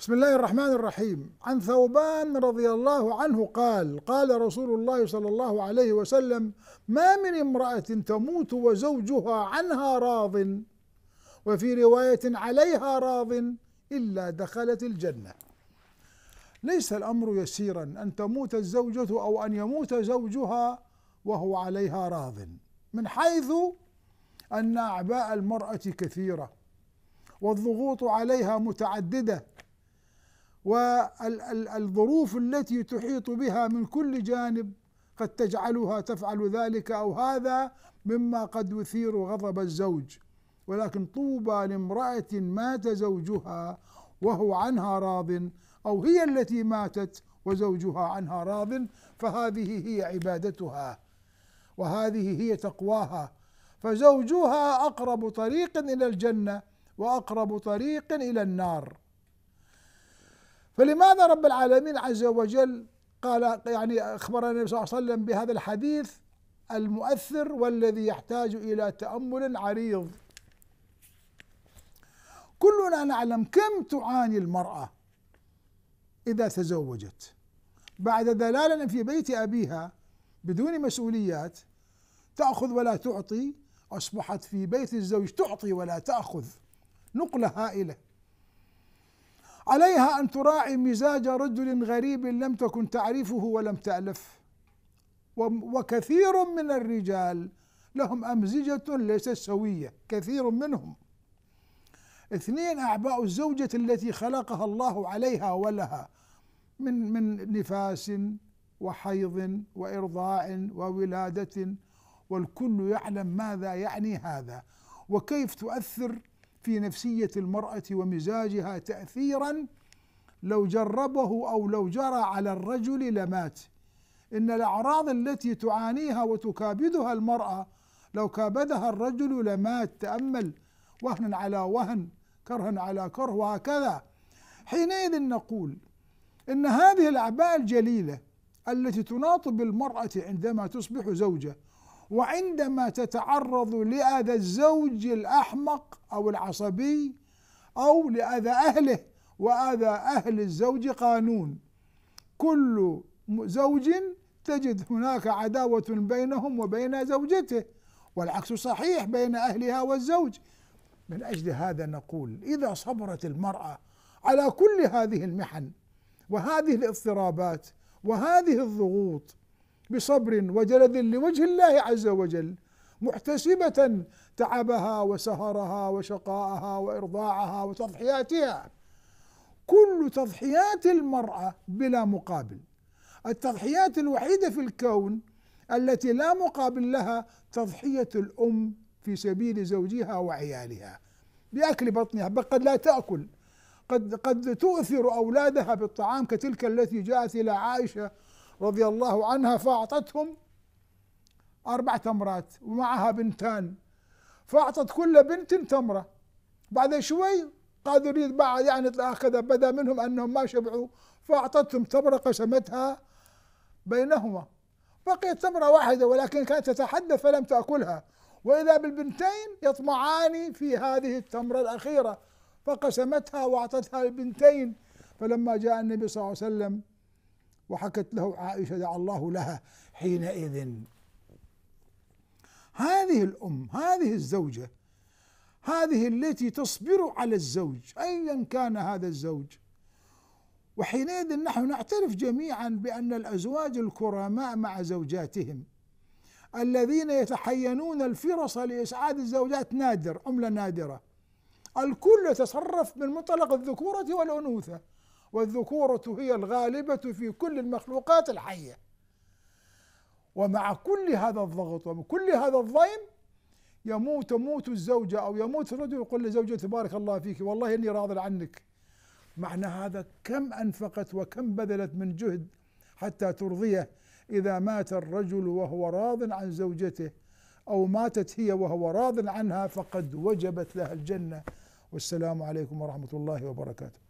بسم الله الرحمن الرحيم عن ثوبان رضي الله عنه قال قال رسول الله صلى الله عليه وسلم ما من امرأة تموت وزوجها عنها راض وفي رواية عليها راض إلا دخلت الجنة ليس الأمر يسيرا أن تموت الزوجة أو أن يموت زوجها وهو عليها راض من حيث أن أعباء المرأة كثيرة والضغوط عليها متعددة والظروف التي تحيط بها من كل جانب قد تجعلها تفعل ذلك او هذا مما قد يثير غضب الزوج ولكن طوبى لامراه مات زوجها وهو عنها راض او هي التي ماتت وزوجها عنها راض فهذه هي عبادتها وهذه هي تقواها فزوجها اقرب طريق الى الجنه واقرب طريق الى النار فلماذا رب العالمين عز وجل قال يعني أخبرنا النبي صلى الله عليه وسلم بهذا الحديث المؤثر والذي يحتاج إلى تأمل عريض كلنا نعلم كم تعاني المرأة إذا تزوجت بعد دلالة في بيت أبيها بدون مسؤوليات تأخذ ولا تعطي أصبحت في بيت الزوج تعطي ولا تأخذ نقلة هائلة عليها أن تراعي مزاج رجل غريب لم تكن تعرفه ولم تألف وكثير من الرجال لهم أمزجة ليست سوية كثير منهم اثنين أعباء الزوجة التي خلقها الله عليها ولها من من نفاس وحيض وإرضاع وولادة والكل يعلم ماذا يعني هذا وكيف تؤثر في نفسية المرأة ومزاجها تأثيرا لو جربه أو لو جرى على الرجل لمات إن الأعراض التي تعانيها وتكابدها المرأة لو كابدها الرجل لمات تأمل وهن على وهن كرها على كره وهكذا حينئذ نقول إن هذه الأعباء الجليلة التي تناط بالمرأة عندما تصبح زوجة وعندما تتعرض لأذى الزوج الأحمق أو العصبي أو لأذى أهله وأذى أهل الزوج قانون كل زوج تجد هناك عداوة بينهم وبين زوجته والعكس صحيح بين أهلها والزوج من أجل هذا نقول إذا صبرت المرأة على كل هذه المحن وهذه الاضطرابات وهذه الضغوط بصبر وجلد لوجه الله عز وجل محتسبة تعبها وسهرها وشقاءها وإرضاعها وتضحياتها كل تضحيات المرأة بلا مقابل التضحيات الوحيدة في الكون التي لا مقابل لها تضحية الأم في سبيل زوجها وعيالها بأكل بطنها قد لا تأكل قد قد تؤثر أولادها بالطعام كتلك التي جاءت إلى عائشة رضي الله عنها فأعطتهم أربع تمرات ومعها بنتان فأعطت كل بنت تمرة بعد شوي قالوا يريد بعد يعني أخذ بدا منهم أنهم ما شبعوا فأعطتهم تمرة قسمتها بينهما بقيت تمرة واحدة ولكن كانت تتحدث فلم تأكلها وإذا بالبنتين يطمعان في هذه التمرة الأخيرة فقسمتها وأعطتها البنتين فلما جاء النبي صلى الله عليه وسلم وحكت له عائشة دعا الله لها حينئذ هذه الأم هذه الزوجة هذه التي تصبر على الزوج أيا كان هذا الزوج وحينئذ نحن نعترف جميعا بأن الأزواج الكرماء مع زوجاتهم الذين يتحينون الفرص لإسعاد الزوجات نادر عملة نادرة الكل يتصرف من منطلق الذكورة والأنوثة والذكورة هي الغالبة في كل المخلوقات الحية ومع كل هذا الضغط وكل هذا الضيم يموت موت الزوجة أو يموت الرجل يقول لزوجة تبارك الله فيك والله إني راض عنك معنى هذا كم أنفقت وكم بذلت من جهد حتى ترضيه إذا مات الرجل وهو راض عن زوجته أو ماتت هي وهو راض عنها فقد وجبت لها الجنة والسلام عليكم ورحمة الله وبركاته